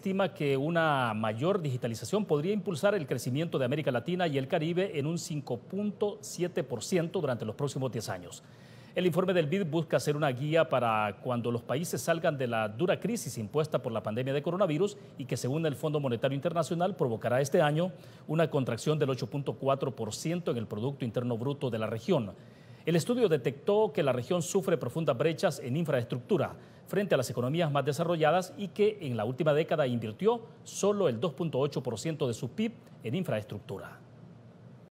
estima que una mayor digitalización podría impulsar el crecimiento de América Latina y el Caribe en un 5.7% durante los próximos 10 años. El informe del BID busca ser una guía para cuando los países salgan de la dura crisis impuesta por la pandemia de coronavirus y que según el Fondo Monetario Internacional provocará este año una contracción del 8.4% en el producto interno bruto de la región. El estudio detectó que la región sufre profundas brechas en infraestructura frente a las economías más desarrolladas y que en la última década invirtió solo el 2.8% de su PIB en infraestructura.